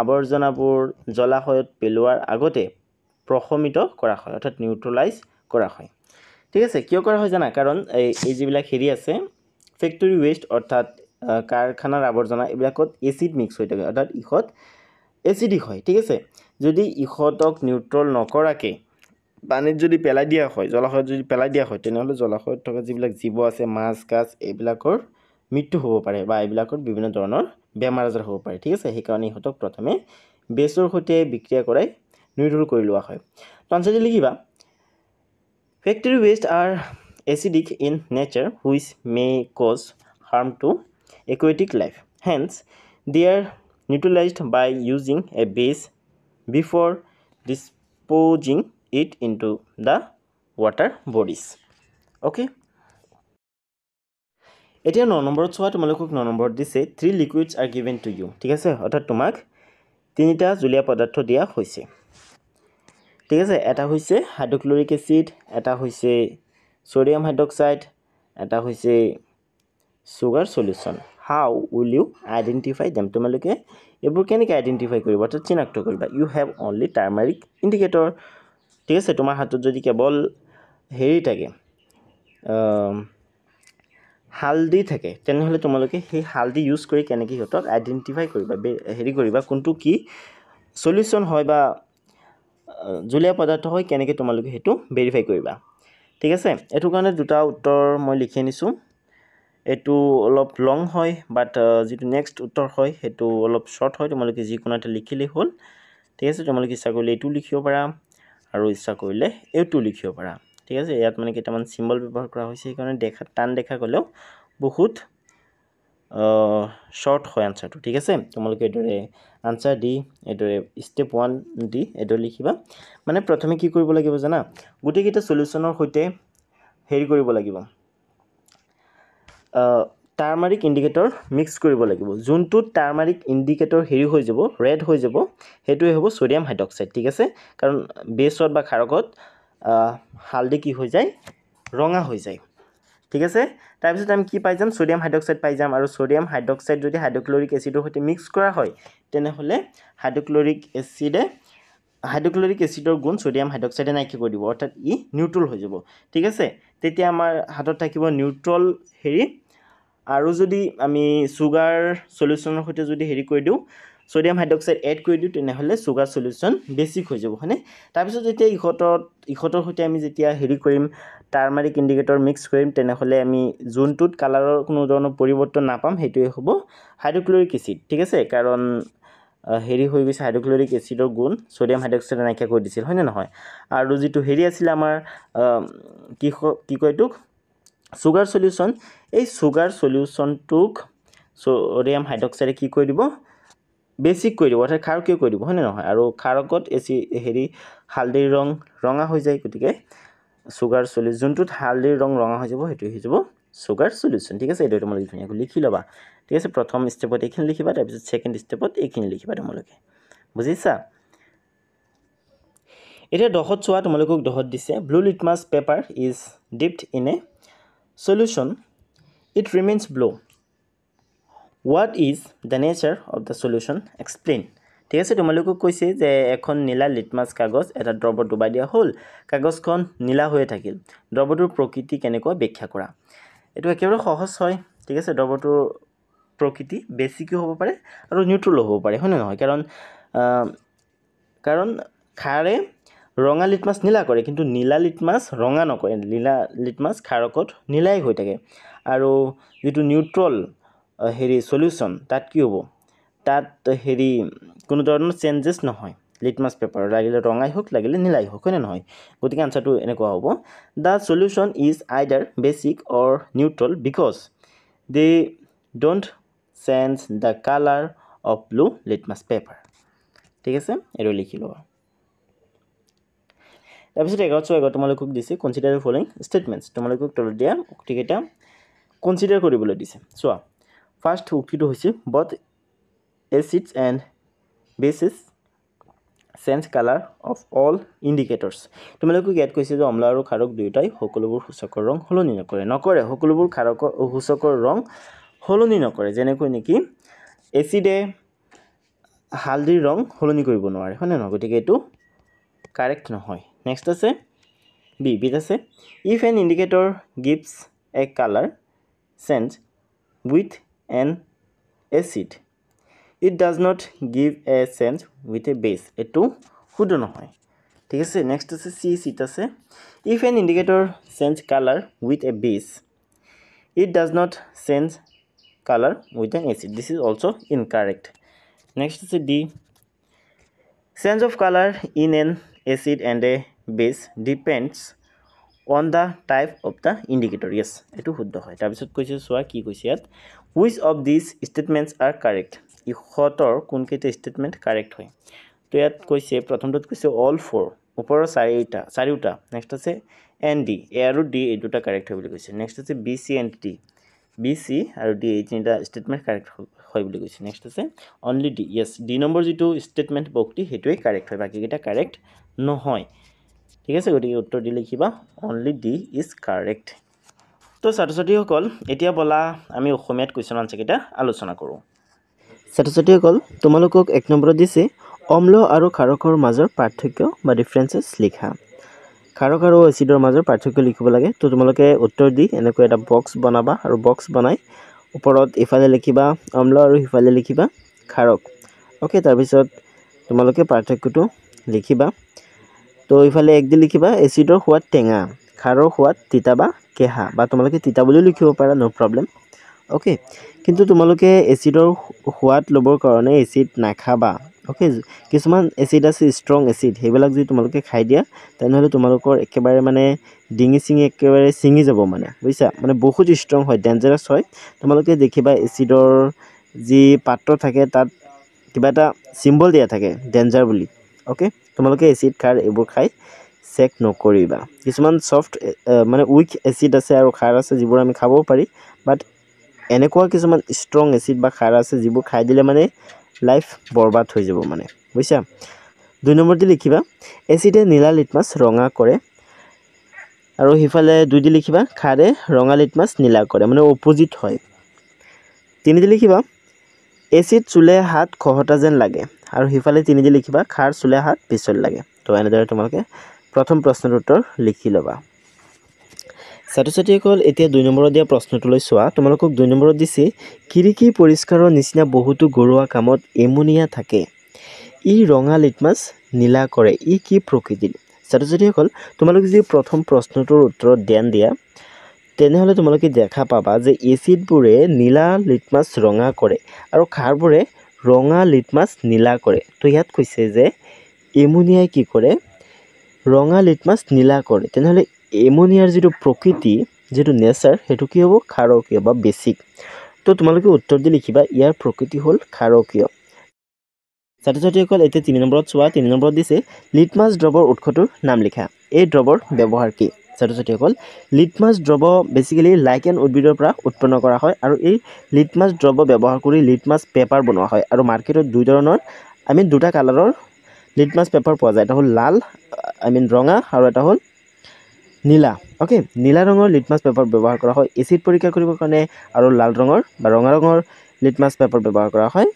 আৱৰ্জনাবোৰ জলাশয়ত পেলোৱাৰ আগতে প্ৰশমিত কৰা হয় অৰ্থাৎ নিউট্ৰেলাইজ কৰা হয় ঠিক আছে কিয় কৰা হয় জানা কাৰণ এই এই যিবিলাক হেৰি আছে ফেক্টৰী ৱেষ্ট অৰ্থাৎ কাৰখানাৰ আৱৰ্জনা এইবিলাকত এচিড মিক্স হৈ থাকে অৰ্থাৎ ইহঁত এচিডিক হয় ঠিক আছে যদি ইহঁতক নিউট্ৰল নকৰাকৈ পানীত যদি পেলাই দিয়া হয় জলাশয়ত যদি পেলাই দিয়া হয় তেনেহ'লে জলাশয়ত থকা যিবিলাক জীৱ আছে মাছ কাছ এইবিলাকৰ মৃত্যু হ'ব পাৰে বা এইবিলাকত বিভিন্ন ধৰণৰ বেমাৰ আজাৰ হ'ব পাৰে ঠিক আছে সেইকাৰণে ইহঁতক প্ৰথমে বেচৰ সৈতে বিক্ৰিয়া কৰাই নিউট্ৰল কৰি লোৱা হয় তো পঞ্চায়তে লিখিবা factory waste are acidic in nature which may cause harm to aquatic life hence they are neutralised by using a base before disposing it into the water bodies. Okay. এতিয়া ন নম্বৰত চোৱা তোমালোকক ন নম্বৰত দিছে three liquids are given to you ঠিক আছে অৰ্থাৎ তোমাক তিনিটা জুলীয়া পদাৰ্থ দিয়া হৈছে ঠিক আছে এটা হৈছে হাইড্ৰক্লৰিক এচিড এটা হৈছে ছ'ডিয়াম হাইড্ৰক্সাইড এটা হৈছে sugar solution how will you identify them তোমালোকে এইবোৰ কেনেকৈ আইডেণ্টিফাই কৰিব অৰ্থাৎ চিনাক্ত কৰিবা you have only turmeric indicator ঠিক আছে তোমাৰ হাতত যদি কেৱল হেৰি থাকে হালদি থাকে তেনেহ'লে তোমালোকে সেই হালদি ইউজ কৰি কেনেকৈ সিহঁতক আইডেণ্টিফাই কৰিবা হেৰি কৰিবা কোনটো কি চলিউশ্যন হয় বা জুলীয়া পদাৰ্থ হয় কেনেকৈ তোমালোকে সেইটো ভেৰিফাই কৰিবা ঠিক আছে এইটো কাৰণে দুটা উত্তৰ মই লিখি আনিছোঁ এইটো অলপ লং হয় বাট যিটো নেক্সট উত্তৰ হয় সেইটো অলপ শ্বৰ্ট হয় তোমালোকে যিকোনো এটা লিখিলেই হ'ল ঠিক আছে তোমালোকে ইচ্ছা কৰিলে এইটো লিখিব পাৰা আৰু ইচ্ছা কৰিলে এইটো লিখিব পাৰা ঠিক আছে ইয়াত মানে কেইটামান চিম্বল ব্যৱহাৰ কৰা হৈছে সেইকাৰণে দেখা টান দেখা গ'লেও বহুত শ্বৰ্ট হয় আনচাৰটো ঠিক আছে তোমালোকে এইদৰে আনচাৰ দি এইদৰে ষ্টেপ ওৱান দি এইদৰে লিখিবা মানে প্ৰথমে কি কৰিব লাগিব জানা গোটেইকেইটা চলিউশ্যনৰ সৈতে হেৰি কৰিব লাগিব টাৰ্মাৰিক ইণ্ডিকেটৰ মিক্স কৰিব লাগিব যোনটো টাৰ্মাৰিক ইণ্ডিকেটৰ হেৰি হৈ যাব ৰেড হৈ যাব সেইটোৱে হ'ব ছ'ডিয়াম হাইড্ৰক্সাইড ঠিক আছে কাৰণ বেছত বা খাৰকত হালধি কি হৈ যায় ৰঙা হৈ যায় ঠিক আছে তাৰপিছত আমি কি পাই যাম ছ'ডিয়াম হাইড্ৰক্সাইড পাই যাম আৰু ছ'ডিয়াম হাইড্ৰক্সাইড যদি হাইড্ৰক্লৰিক এচিডৰ সৈতে মিক্স কৰা হয় তেনেহ'লে হাইড্ৰক্লৰিক এচিডে হাইড্ৰক্লৰিক এচিডৰ গুণ ছ'ডিয়াম হাইড্ৰক্সাইডে নাইকিয়া কৰি দিব অৰ্থাৎ ই নিউট্ৰেল হৈ যাব ঠিক আছে তেতিয়া আমাৰ হাতত থাকিব নিউট্ৰেল হেৰি আৰু যদি আমি চুগাৰ চলিউচনৰ সৈতে যদি হেৰি কৰি দিওঁ ছ'ডিয়াম হাইড্ৰক্সাইড এড কৰি দিওঁ তেনেহ'লে চুগাৰ চলিউচন বেছিক হৈ যাব হয়নে তাৰপিছত যেতিয়া ইহঁতত ইহঁতৰ সৈতে আমি যেতিয়া হেৰি কৰিম টাৰ্মাৰিক ইণ্ডিকেটৰ মিক্স কৰিম তেনেহ'লে আমি যোনটোত কালাৰৰ কোনো ধৰণৰ পৰিৱৰ্তন নাপাম সেইটোৱে হ'ব হাইড্ৰক্লৰিক এচিড ঠিক আছে কাৰণ হেৰি হৈ গৈছে হাইড্ৰক্লৰিক এচিডৰ গুণ ছ'ডিয়াম হাইড্ৰক্সাইড নাইকিয়া কৰি দিছিল হয়নে নহয় আৰু যিটো হেৰি আছিলে আমাৰ কি কি কয় এইটোক চুগাৰ চলিউশ্যন এই চুগাৰ চলিউশ্যনটোক ছ'ডিয়াম হাইড্ৰক্সাইডে কি কৰি দিব বেছিক কৰি দিব অৰ্থাৎ খাৰকীয় কৰি দিব হয়নে নহয় আৰু খাৰকত এচি হেৰি হালধিৰ ৰং ৰঙা হৈ যায় গতিকে চুগাৰ চলি যোনটোত হালধিৰ ৰং ৰঙা হৈ যাব সেইটো হৈ যাব চুগাৰ চলিউশ্যন ঠিক আছে এইটো তোমালোকে ধুনীয়াকৈ লিখি ল'বা ঠিক আছে প্ৰথম ষ্টেপত এইখিনি লিখিবা তাৰপিছত ছেকেণ্ড ষ্টেপত এইখিনি লিখিবা তোমালোকে বুজিছা এতিয়া দহত চোৱা তোমালোকক দহত দিছে blue litmus paper is dipped in a solution it remains blue what is the nature of the solution explain ঠিক আছে তোমালোকক কৈছে যে এখন নীলা লিটমাছ কাগজ এটা দ্ৰৱত ডুবাই দিয়া হ'ল কাগজখন নীলা হৈয়ে থাকিল দ্ৰৱটোৰ প্ৰকৃতি কেনেকুৱা ব্যাখ্যা কৰা এইটো একেবাৰে সহজ হয় ঠিক আছে দ্ৰৱটোৰ প্ৰকৃতি বেছিকৈ হ'ব পাৰে আৰু নিউট্ৰেল হ'ব পাৰে হয়নে নহয় কাৰণ কাৰণ খাৰে ৰঙা লিটমাছ নীলা কৰে কিন্তু নীলা লিটমাছ ৰঙা নকৰে নীলা লিটমাছ খাৰকত নীলাই হৈ থাকে আৰু যিটো নিউট্ৰল হেৰি চলিউশ্যন তাত কি হ'ব তাত হেৰি কোনো ধৰণৰ চেঞ্জেছ নহয় লিটমাছ পেপাৰ লাগিলে ৰঙাই হওক লাগিলে নীলাই হওক হয়নে নহয় গতিকে আনচাৰটো এনেকুৱা হ'ব the solution is either basic or neutral because they don't change the colour of blue litmus paper ঠিক আছে এইটো লিখি লওঁ তাৰপিছত এগাৰোশো এগাৰো তোমালোকক দিছে কনচিডাৰ ফলোয়িং স্টেটমেন্টস তোমালোকক তলত দিয়া উক্তিকেইটা কনচিডাৰ কৰিবলৈ দিছে চোৱা ফাৰ্ষ্ট উক্তিটো হৈছে both acids and bases change colour of all indicators তোমালোকক ইয়াত কৈছে যে অমলা আৰু খাৰক দুয়োটাই সকলোবোৰ সূচকৰ ৰং সলনি নকৰে নকৰে সকলোবোৰ খাৰক সূচকৰ ৰং সলনি নকৰে যেনেকৈ নেকি এচিডে হালধিৰ ৰং সলনি কৰিব নোৱাৰে হয় নহয় গতিকে এইটো কাৰেক্ট নহয় নেক্সট আছে বি বিত আছে if an indicator gives a colour change with an acid it does not give a change with a base এইটো শুদ্ধ নহয় ঠিক আছে নেক্সট আছে চি চিট আছে if an indicator change colour with a base it does not change colour with an acid this is also' incorrect next আছে D change of colour in an acid and a base depends on the type of the indicator. Yes, it is the type of the indicator. Which of these statements are correct? This hotter kunke statement correct hoy. To yat koise pratham dot koise all four. Upper sariuta sariuta. Next to say ND aru D a duta correct hoy bolikoise. Next to say BC and D BC aru D a chinta statement correct hoy bolikoise. Next to say only D yes D number zito statement bokti hitway correct hoy. Baki kita correct no hoy. ঠিক আছে গতিকে উত্তৰ দি লিখিবা অনলি ডি ইজ কাৰেক্ট তো ছাত্ৰ ছাত্ৰীসকল এতিয়া বলা আমি অসমীয়াত কুৱেশ্যন আঞ্চাৰকেইটা আলোচনা কৰোঁ ছাত্ৰ ছাত্ৰীসকল তোমালোকক এক নম্বৰত দিছে অম্ল আৰু খাৰকৰ মাজৰ পাৰ্থক্য বা ডিফাৰেঞ্চেছ লিখা খাৰক আৰু এচিডৰ মাজৰ পাৰ্থক্য লিখিব লাগে তো তোমালোকে উত্তৰ দি এনেকৈ এটা বক্স বনাবা আৰু বক্স বনাই ওপৰত ইফালে লিখিবা অম্ল আৰু সিফালে লিখিবা খাৰক অ'কে তাৰপিছত তোমালোকে পাৰ্থক্যটো লিখিবা তো এইফালে এক দি লিখিবা এচিডৰ সোৱাদ টেঙা খাৰৰ সোৱাদ তিতা বা কেহা বা তোমালোকে তিতা বুলিও লিখিব পাৰা ন' প্ৰব্লেম অ'কে কিন্তু তোমালোকে এচিডৰ সোৱাদ ল'বৰ কাৰণে এচিড নাখাবা অ'কে কিছুমান এচিড আছে ষ্ট্ৰং এচিড সেইবিলাক যদি তোমালোকে খাই দিয়া তেনেহ'লে তোমালোকৰ একেবাৰে মানে ডিঙি চিঙি একেবাৰে ছিঙি যাব মানে বুজিছা মানে বহুত ষ্ট্ৰং হয় ডেঞ্জাৰাছ হয় তোমালোকে দেখিবা এচিডৰ যি পাত্ৰ থাকে তাত কিবা এটা চিম্বল দিয়া থাকে ডেঞ্জাৰ বুলি অ'কে তোমালোকে এচিড খাৰ এইবোৰ খাই চেক নকৰিবা কিছুমান চফ্ট মানে উইক এচিড আছে আৰু খাৰ আছে যিবোৰ আমি খাব পাৰি বাট এনেকুৱা কিছুমান ষ্ট্ৰং এচিড বা খাৰ আছে যিবোৰ খাই দিলে মানে লাইফ বৰবাদ হৈ যাব মানে বুজিছা দুই নম্বৰটি লিখিবা এচিডে নীলা লিটমাছ ৰঙা কৰে আৰু সিফালে দুইটি লিখিবা খাৰে ৰঙা লিটমাছ নীলা কৰে মানে অপজিট হয় তিনিটি লিখিবা এচিড চুলে হাত খহটা যেন লাগে আৰু সিফালে তিনিদি লিখিবা খাৰ চুলে হাত পিছল লাগে তো এনেদৰে তোমালোকে প্ৰথম প্ৰশ্নটোৰ উত্তৰ লিখি ল'বা ছাত্ৰ ছাত্ৰীসকল এতিয়া দুই নম্বৰত দিয়া প্ৰশ্নটোলৈ চোৱা তোমালোকক দুই নম্বৰত দিছে খিৰিকী পৰিষ্কাৰৰ নিচিনা বহুতো ঘৰুৱা কামত এমোনিয়া থাকে ই ৰঙা লিটমাছ নীলা কৰে ই কি প্ৰকৃতি ছাত্ৰ ছাত্ৰীসকল তোমালোকে যদি প্ৰথম প্ৰশ্নটোৰ উত্তৰত ধ্যান দিয়া তেনেহ'লে তোমালোকে দেখা পাবা যে এচিডবোৰে নীলা লিটমাছ ৰঙা কৰে আৰু খাৰবোৰে ৰঙা লিট মাছ নীলা কৰে তো ইয়াত কৈছে যে এমোনিয়াই কি কৰে ৰঙা লিট মাছ নীলা কৰে তেনেহ'লে এমোনিয়াৰ যিটো প্ৰকৃতি যিটো নেচাৰ সেইটো কি হ'ব খাৰকীয় বা বেছিক তো তোমালোকে উত্তৰ দি লিখিবা ইয়াৰ প্ৰকৃতি হ'ল খাৰকীয় ছাত্ৰ ছাত্ৰীসকল এতিয়া তিনি নম্বৰত চোৱা তিনি নম্বৰত দিছে লিটমাছ দ্ৰৱৰ উৎসটোৰ নাম লিখা এই দ্ৰৱৰ ব্যৱহাৰ কি ছাত্ৰ ছাত্ৰীসকল লিটমাছ দ্ৰৱ বেছিকেলি লাইকেন উদ্ভিদৰ পৰা উৎপন্ন কৰা হয় আৰু এই লিটমাছ দ্ৰৱ ব্যৱহাৰ কৰি লিটমাছ পেপাৰ বনোৱা হয় আৰু মাৰ্কেটত দুই ধৰণৰ আই দুটা কালাৰৰ লিটমাছ পেপাৰ পোৱা যায় এটা হ'ল লাল আই মিন ৰঙা আৰু এটা হ'ল নীলা অ'কে নীলা ৰঙৰ লিটমাছ পেপাৰ ব্যৱহাৰ কৰা হয় এচিড পৰীক্ষা কৰিবৰ কাৰণে আৰু লাল ৰঙৰ বা ৰঙা ৰঙৰ লিটমাছ পেপাৰ ব্যৱহাৰ কৰা হয়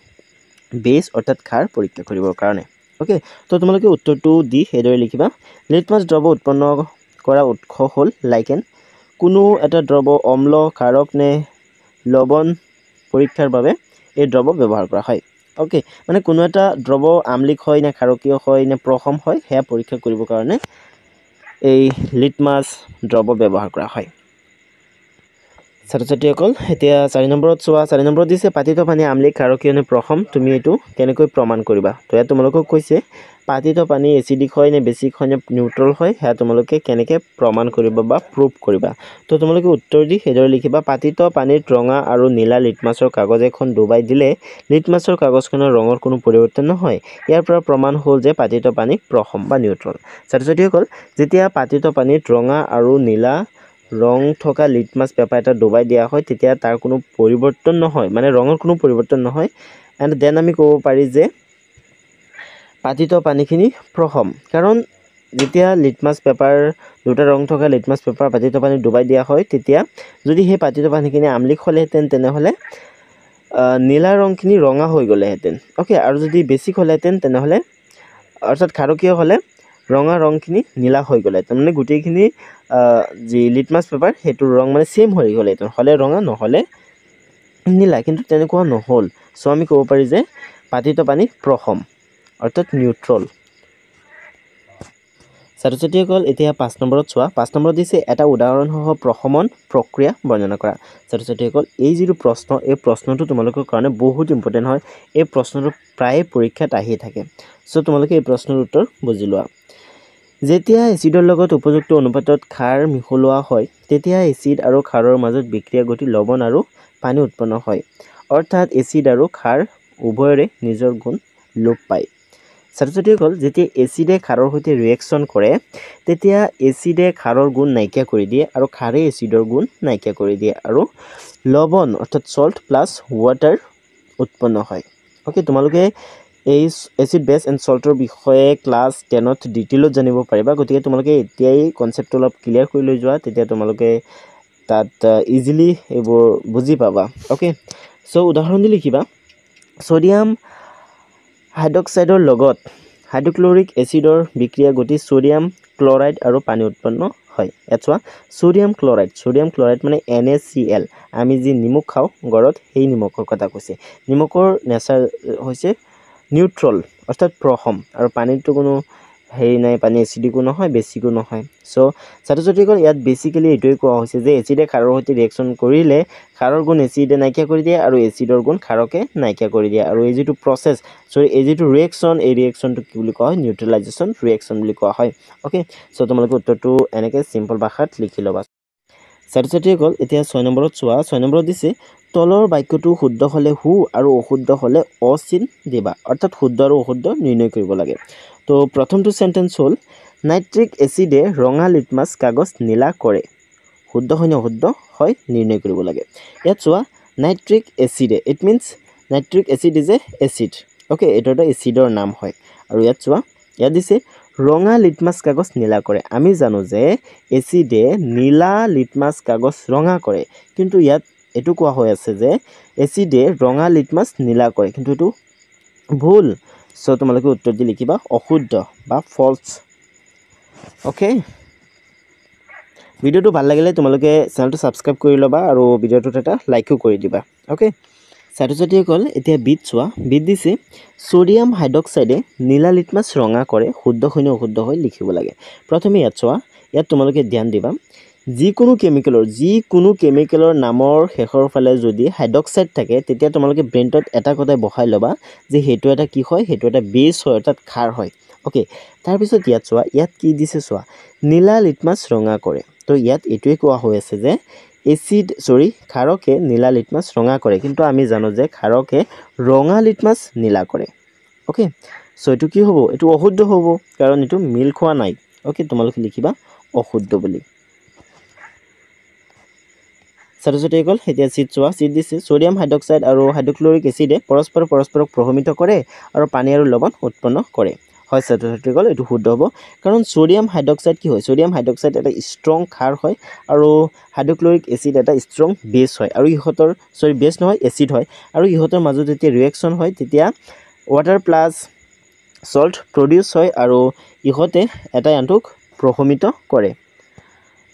বেছ অৰ্থাৎ খাৰ পৰীক্ষা কৰিবৰ কাৰণে অ'কে তো তোমালোকে উত্তৰটো দি সেইদৰে লিখিবা লিটমাছ দ্ৰৱ উৎপন্ন কৰা উৎস হ'ল লাইকেন কোনো এটা দ্ৰৱ অম্ল কাৰক নে লৱণ পৰীক্ষাৰ বাবে এই দ্ৰৱ ব্যৱহাৰ কৰা হয় অ'কে মানে কোনো এটা দ্ৰৱ আম্লিক হয় নে কাৰকীয় হয় নে প্ৰসম হয় সেয়া পৰীক্ষা কৰিবৰ কাৰণে এই লিটমাছ দ্ৰৱ ব্যৱহাৰ কৰা হয় ছাত্ৰ ছাত্ৰীসকল এতিয়া চাৰি নম্বৰত চোৱা চাৰি নম্বৰত দিছে পাতি থোৱা পানী আমলিক কাৰকীয়নে প্ৰথম তুমি এইটো কেনেকৈ প্ৰমাণ কৰিবা তো ইয়াত তোমালোকক কৈছে পাতি থোৱা পানী এচিডিক হয় নে বেছিক হয় নে নিউট্ৰেল হয় সেয়া তোমালোকে কেনেকৈ প্ৰমাণ কৰিবা বা প্ৰুফ কৰিবা তো তোমালোকে উত্তৰ দি সেইদৰে লিখিবা পাতি থোৱা পানীত ৰঙা আৰু নীলা লিটমাছৰ কাগজ এখন ডুবাই দিলে লিটমাছৰ কাগজখনৰ ৰঙৰ কোনো পৰিৱৰ্তন নহয় ইয়াৰ পৰা প্ৰমাণ হ'ল যে পাতি থোৱা পানী প্ৰথম বা নিউট্ৰেল ছাত্ৰ ছাত্ৰীসকল যেতিয়া পাতি থোৱা পানীত ৰঙা আৰু নীলা ৰং থকা লিট মাছ পেপাৰ এটা ডুবাই দিয়া হয় তেতিয়া তাৰ কোনো পৰিৱৰ্তন নহয় মানে ৰঙৰ কোনো পৰিৱৰ্তন নহয় এণ্ড দেন আমি ক'ব পাৰি যে পাতিত পানীখিনি প্ৰসম কাৰণ যেতিয়া লিটমাছ পেপাৰ দুটা ৰং থকা লিটমাছ পেপাৰ পাতিত পানী ডুবাই দিয়া হয় তেতিয়া যদি সেই পাতিত পানীখিনি আমলিক হ'লেহেঁতেন তেনেহ'লে নীলা ৰংখিনি ৰঙা হৈ গ'লেহেঁতেন অ'কে আৰু যদি বেছি হ'লেহেঁতেন তেনেহ'লে অৰ্থাৎ খাৰকীয় হ'লে ৰঙা ৰংখিনি নীলা হৈ গ'লেহেঁতেন মানে গোটেইখিনি যি লিটমাছ পেপাৰ সেইটো ৰং মানে চেম হৈ গ'ল এইটো হ'লে ৰঙা নহ'লে নীলা কিন্তু তেনেকুৱা নহ'ল চ' আমি ক'ব পাৰি যে পাতিত পানী প্ৰসম অৰ্থাৎ নিউট্ৰল ছাত্ৰ ছাত্ৰীসকল এতিয়া পাঁচ নম্বৰত চোৱা পাঁচ নম্বৰত দিছে এটা উদাহৰণসহ প্ৰসমন প্ৰক্ৰিয়া বৰ্ণনা কৰা ছাত্ৰ ছাত্ৰীসকল এই যিটো প্ৰশ্ন এই প্ৰশ্নটো তোমালোকৰ কাৰণে বহুত ইম্পৰ্টেণ্ট হয় এই প্ৰশ্নটো প্ৰায়ে পৰীক্ষাত আহিয়ে থাকে ছ' তোমালোকে এই প্ৰশ্নৰ উত্তৰ বুজি লোৱা যেতিয়া এচিডৰ লগত উপযুক্ত অনুপাতত খাৰ মিহলোৱা হয় তেতিয়া এচিড আৰু খাৰৰ মাজত বিক্ৰিয়া ঘটি লৱণ আৰু পানী উৎপন্ন হয় অৰ্থাৎ এচিড আৰু খাৰ উভয়ৰে নিজৰ গুণ লোপ পায় ছাত্ৰ ছাত্ৰীসকল যেতিয়া এচিডে খাৰৰ সৈতে ৰিয়েকশ্যন কৰে তেতিয়া এচিডে খাৰৰ গুণ নাইকিয়া কৰি দিয়ে আৰু খাৰে এচিডৰ গুণ নাইকিয়া কৰি দিয়ে আৰু লৱণ অৰ্থাৎ চল্ট প্লাছ ৱাটাৰ উৎপন্ন হয় অ'কে তোমালোকে এই এচিড বেছ এণ্ড চল্টৰ বিষয়ে ক্লাছ টেনত ডিটেইলত জানিব পাৰিবা গতিকে তোমালোকে এতিয়াই কনচেপ্টটো অলপ ক্লিয়াৰ কৰি লৈ যোৱা তেতিয়া তোমালোকে তাত ইজিলি এইবোৰ বুজি পাবা অ'কে চ' উদাহৰণ দি লিখিবা ছ'ডিয়াম হাইড্ৰক্সাইডৰ লগত হাইড্ৰক্লৰিক এচিডৰ বিক্ৰিয়া গতি ছ'ডিয়াম ক্লৰাইড আৰু পানী উৎপন্ন হয় ইয়াত চোৱা ছ'ডিয়াম ক্লৰাইড ছ'ডিয়াম ক্লৰাইড মানে এন এ চি এল আমি যি নিমখ খাওঁ ঘৰত সেই নিমখৰ কথা কৈছে নিমখৰ নেচাৰ হৈছে নিউট্ৰল অৰ্থাৎ প্ৰসম আৰু পানীটো কোনো হেৰি নাই পানী এচিডিকো নহয় বেছিকো নহয় চ' ছাত্ৰ ছাত্ৰীসকল ইয়াত বেছিকেলি এইটোৱে কোৱা হৈছে যে এচিডে খাৰৰ সৈতে ৰিয়েকশ্যন কৰিলে খাৰৰ গুণ এচিডে নাইকিয়া কৰি দিয়ে আৰু এচিডৰ গুণ খাৰকে নাইকিয়া কৰি দিয়ে আৰু এই যিটো প্ৰচেছ চ'ৰি এই যিটো ৰিয়েকশ্যন এই ৰিয়েকশ্যনটো কি বুলি কোৱা হয় নিউট্ৰেলাইজেশ্যন ৰিয়েকশ্যন বুলি কোৱা হয় অ'কে চ' তোমালোকে উত্তৰটো এনেকৈ চিম্পল ভাষাত লিখি ল'বা ছাত্ৰ ছাত্ৰীসকল এতিয়া ছয় নম্বৰত চোৱা ছয় নম্বৰত দিছে তলৰ বাক্যটো শুদ্ধ হ'লে হু আৰু অশুদ্ধ হ'লে অ চিন দিবা অৰ্থাৎ শুদ্ধ আৰু অশুদ্ধ নিৰ্ণয় কৰিব লাগে তো প্ৰথমটো চেণ্টেঞ্চ হ'ল নাইট্ৰিক এচিডে ৰঙা লিটমাছ কাগজ নীলা কৰে শুদ্ধ হয় হয়নে অশুদ্ধ হয় নিৰ্ণয় কৰিব লাগে ইয়াত চোৱা নাইট্ৰিক এচিডে it means nitric acid is a acid okay এইটো এটা এচিডৰ নাম হয় আৰু ইয়াত চোৱা ইয়াত দিছে ৰঙা লিটমাছ কাগজ নীলা কৰে আমি জানো যে এচিডে নীলা লিটমাছ কাগজ ৰঙা কৰে কিন্তু ইয়াত এইটো কোৱা হৈ আছে যে এচিডে ৰঙা লিটমাছ নীলা কৰে কিন্তু এইটো ভুল চ' তোমালোকে উত্তৰ দি লিখিবা অশুদ্ধ বা ফল্ছ অ'কে ভিডিঅ'টো ভাল লাগিলে তোমালোকে চেনেলটো ছাবস্ক্ৰাইব কৰি ল'বা আৰু ভিডিঅ'টোত এটা লাইকো কৰি দিবা অ'কে ছাত্ৰ ছাত্ৰীসকল এতিয়া বিট চোৱা বিট দিছে ছ'ডিয়াম হাইড্ৰক্সাইডে নীলা লিটমাছ ৰঙা কৰে শুদ্ধ শূন্য অশুদ্ধ হৈ লিখিব লাগে প্ৰথমে ইয়াত চোৱা ইয়াত তোমালোকে ধ্যান দিবা যিকোনো কেমিকেলৰ যিকোনো কেমিকেলৰ নামৰ শেষৰ ফালে যদি হাইড্ৰক্সাইড থাকে তেতিয়া তোমালোকে ব্ৰেইনটোত এটা কথাই বহাই ল'বা যে সেইটো এটা কি হয় সেইটো এটা বেছ হয় অৰ্থাৎ খাৰ হয় অ'কে তাৰপিছত ইয়াত চোৱা ইয়াত কি দিছে চোৱা নীলা লিটমাছ ৰঙা কৰে তো ইয়াত এইটোৱে কোৱা হৈ আছে যে এচিড চৰি খাৰকে নীলা লিটমাছ ৰঙা কৰে কিন্তু আমি জানো যে খাৰকে ৰঙা লিটমাছ নীলা কৰে অ'কে চ' এইটো কি হ'ব এইটো অশুদ্ধ হ'ব কাৰণ এইটো মিল খোৱা নাই অ'কে তোমালোকে লিখিবা অশুদ্ধ বুলি ছাত্ৰ গল এতিয়া চিট চোৱা চিট দিছে চডিয়াম হাইড্ৰক্সাইড আৰু হাইড্ৰক্লৰিক এচিডে পৰস্পৰ পৰস্পৰক প্ৰভাৱিত কৰে আৰু পানী আৰু লৱণ উৎপন্ন কৰে হয় ছাত্ৰ ছাত্ৰীসকল এইটো শুদ্ধ হ'ব কাৰণ চডিয়াম হাইড্ৰক্সাইড কি হয় চডিয়াম হাইড্ৰক্সাইড এটা ষ্ট্ৰং খাৰ হয় আৰু হাইড্ৰক্লৰিক এচিড এটা ষ্ট্ৰং বেছ হয় আৰু ইহঁতৰ চৰি বেছ নহয় এচিড হয় আৰু ইহঁতৰ মাজত যেতিয়া ৰিয়েকশ্যন হয় তেতিয়া ৱাটাৰ প্লাছ চল্ট প্ৰডিউচ হয় আৰু ইহঁতে এটা আনটোক প্ৰশমিত কৰে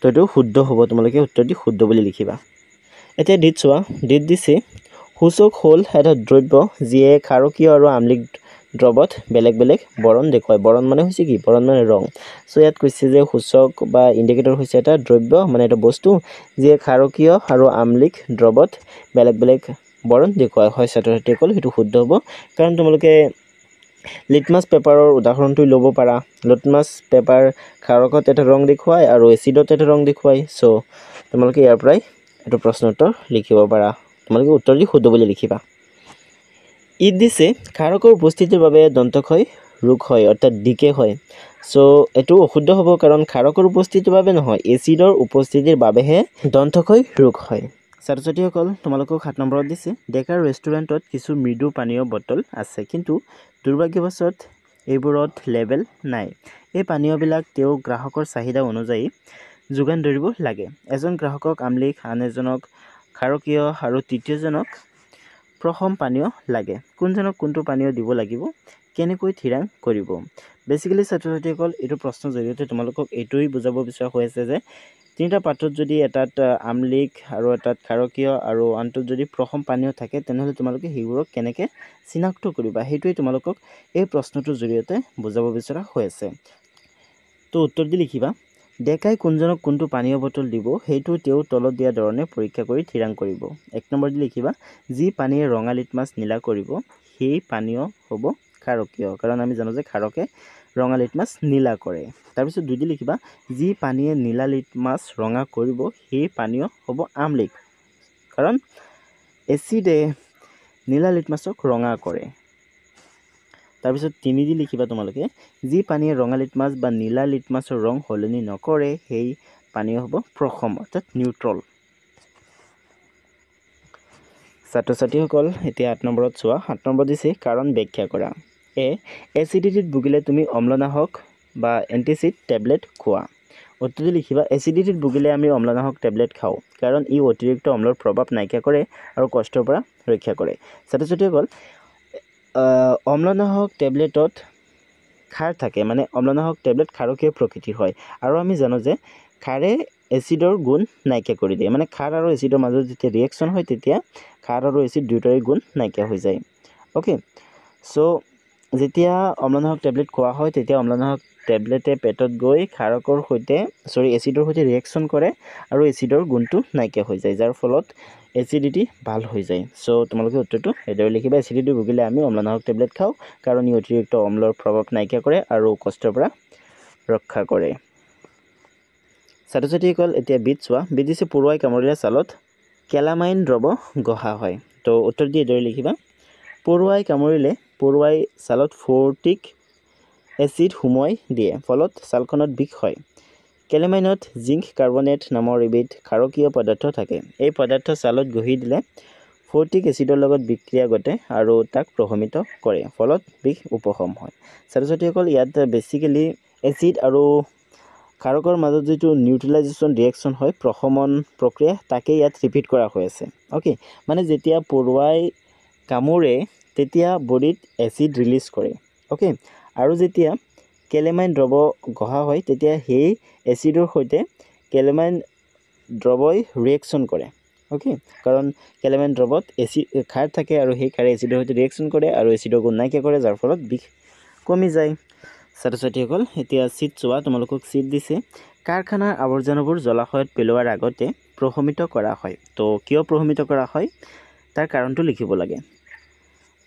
তো এইটো শুদ্ধ হ'ব তোমালোকে উত্তৰটি শুদ্ধ বুলি লিখিবা এতিয়া ডিট চোৱা ডিট দিছে সূচক হ'ল এটা দ্ৰব্য যিয়ে খাৰকীয় আৰু আমলিক দ্ৰৱত বেলেগ বেলেগ বৰণ দেখুৱায় বৰণ মানে হৈছে কি বৰণ মানে ৰং চ' ইয়াত কৈছে যে সূচক বা ইণ্ডিকেটৰ হৈছে এটা দ্ৰব্য মানে এটা বস্তু যিয়ে খাৰকীয় আৰু আমলিক দ্ৰৱত বেলেগ বেলেগ বৰণ দেখুৱায় হয় ছাত্ৰ ছাত্ৰীসকল সেইটো শুদ্ধ হ'ব কাৰণ তোমালোকে লিটমাছ পেপাৰৰ উদাহৰণটো ল'ব পাৰা লিটমাছ পেপাৰ খাৰকত এটা ৰং দেখুৱায় আৰু এচিডত এটা ৰং দেখুৱায় চ' তোমালোকে ইয়াৰ পৰাই এইটো প্ৰশ্ন উত্তৰ লিখিব পাৰা তোমালোকে উত্তৰ দি শুদ্ধ বুলি লিখিবা ইত দিছে কাৰকৰ উপস্থিতিৰ বাবে দন্তক্ষয় ৰোগ হয় অৰ্থাৎ ডিকে হয় চ' এইটো অশুদ্ধ হ'ব কাৰণ কাৰকৰ উপস্থিতিৰ বাবে নহয় এচিডৰ উপস্থিতিৰ বাবেহে দন্তক্ষয় ৰোগ হয় ছাত্ৰ ছাত্ৰীসকল তোমালোকক সাত নম্বৰত দিছে ডেকা ৰেষ্টুৰেণ্টত কিছু মৃদু পানীয় বটল আছে কিন্তু দুৰ্ভাগ্যৱশত এইবোৰত লেবেল নাই এই পানীয়বিলাক তেওঁ গ্ৰাহকৰ চাহিদা অনুযায়ী যোগান ধৰিব লাগে এজন গ্ৰাহকক আমলিখ আন এজনক খাৰকীয় আৰু তৃতীয়জনক প্ৰথম পানীয় লাগে কোনজনক কোনটো পানীয় দিব লাগিব কেনেকৈ ঠিৰাং কৰিব বেচিকেলি ছাত্ৰ ছাত্ৰীসকল এইটো প্ৰশ্নৰ জৰিয়তে তোমালোকক এইটোৱেই বুজাব বিচৰা হৈ আছে যে তিনিটা পাত্ৰত যদি এটাত আমলিক আৰু এটাত খাৰকীয় আৰু আনটোত যদি প্ৰথম পানীয় থাকে তেনেহ'লে তোমালোকে সেইবোৰক কেনেকৈ চিনাক্ত কৰিবা সেইটোৱে তোমালোকক এই প্ৰশ্নটোৰ জৰিয়তে বুজাব বিচৰা হৈ আছে তো উত্তৰ দি লিখিবা ডেকাই কোনজনক কোনটো পানীয় বটল দিব সেইটো তেওঁ তলত দিয়া ধৰণে পৰীক্ষা কৰি থিৰাং কৰিব এক নম্বৰ দি লিখিবা যি পানীয়ে ৰঙালীত মাছ নীলা কৰিব সেই পানীয় হ'ব খাৰকীয় কাৰণ আমি জানো যে খাৰকে ৰঙালীত মাছ নীলা কৰে তাৰপিছত দুইটি লিখিবা যি পানীয়ে নীলালীত মাছ ৰঙা কৰিব সেই পানীয় হ'ব আমলিক কাৰণ এচিডে নীলালীত মাছক ৰঙা কৰে তাৰপিছত তিনিদি লিখিবা তোমালোকে যি পানীয়ে ৰঙা লিটমাছ বা নীলা লিটমাছৰ ৰং সলনি নকৰে সেই পানীয় হ'ব প্ৰসম অৰ্থাৎ নিউট্ৰল ছাত্ৰ ছাত্ৰীসকল এতিয়া আঠ নম্বৰত চোৱা সাত নম্বৰ দিছে কাৰণ ব্যাখ্যা কৰা এ এচিডিটিত ভুগিলে তুমি অম্লনাশক বা এণ্টিচিড টেবলেট খোৱা উত্তৰটো লিখিবা এচিডিটিত ভুগিলে আমি অম্লনাশক টেবলেট খাওঁ কাৰণ ই অতিৰিক্ত অম্লৰ প্ৰভাৱ নাইকিয়া কৰে আৰু কষ্টৰ পৰা ৰক্ষা কৰে ছাত্ৰ ছাত্ৰীসকল অম্লনাশক টেবলেটত খাৰ থাকে মানে অম্লনাশক টেবলেট খাৰকীয় প্ৰকৃতিৰ হয় আৰু আমি জানো যে খাৰে এচিডৰ গুণ নাইকিয়া কৰি দিয়ে মানে খাৰ আৰু এচিডৰ মাজত যেতিয়া ৰিয়েকশ্যন হয় তেতিয়া খাৰ আৰু এচিড দুয়োটাৰে গুণ নাইকিয়া হৈ যায় অ'কে চ' যেতিয়া অম্লানাশক টেবলেট খোৱা হয় তেতিয়া অম্লানাহক টেবলেটে পেটত গৈ খাৰকৰ সৈতে চৰি এচিডৰ সৈতে ৰিয়েকশ্যন কৰে আৰু এচিডৰ গুণটো নাইকিয়া হৈ যায় যাৰ ফলত এচিডিটি ভাল হৈ যায় চ' তোমালোকে উত্তৰটো এইদৰে লিখিবা এচিডিটি ভুগিলে আমি অম্লানাহক টেবলেট খাওঁ কাৰণ ই অতিৰিক্ত অম্লৰ প্ৰভাৱ নাইকিয়া কৰে আৰু কষ্টৰ পৰা ৰক্ষা কৰে ছাত্ৰ ছাত্ৰীসকল এতিয়া বিট চোৱা বিট দিছে পৰুৱাই কামুৰিলে ছালত কেলামাইন দ্ৰৱ গঢ়া হয় ত' উত্তৰ দি এইদৰে লিখিবা পৰুৱাই কামুৰিলে পৰুৱাই ছালত ফৰটিক এচিড সুমুৱাই দিয়ে ফলত ছালখনত বিষ হয় কেলেমাইনত জিংক কাৰ্বনেট নামৰ এবিধ খাৰকীয় পদাৰ্থ থাকে এই পদাৰ্থ ছালত গঢ়ি দিলে ফৰটিক এচিডৰ লগত বিক্ৰিয়া ঘটে আৰু তাক প্ৰশমিত কৰে ফলত বিষ উপশম হয় ছাত্ৰ ছাত্ৰীসকল ইয়াত বেছিকেলি এচিড আৰু কাৰকৰ মাজত যিটো নিউট্ৰেলাইজেশ্যন ৰিয়েকশ্যন হয় প্ৰশমন প্ৰক্ৰিয়া তাকে ইয়াত ৰিপিট কৰা হৈ আছে অ'কে মানে যেতিয়া পৰুৱাই কামোৰে তেতিয়া বডিত এচিড ৰিলিজ কৰে অ'কে আৰু যেতিয়া কেলেমাইন দ্ৰৱ গঢ়া হয় তেতিয়া সেই এচিডৰ সৈতে কেলেমাইন দ্ৰৱই ৰিয়েকশ্যন কৰে অ'কে কাৰণ কেলেমাইন দ্ৰৱত এচিড খাৰ থাকে আৰু সেই খাৰে এচিডৰ সৈতে ৰিয়েকশ্যন কৰে আৰু এচিডক নাইকিয়া কৰে যাৰ ফলত বিষ কমি যায় ছাত্ৰ ছাত্ৰীসকল এতিয়া চিট চোৱা তোমালোকক চিট দিছে কাৰখানাৰ আৱৰ্জনাবোৰ জলাশয়ত পেলোৱাৰ আগতে প্ৰশমিত কৰা হয় তো কিয় প্ৰশমিত কৰা হয় তাৰ কাৰণটো লিখিব লাগে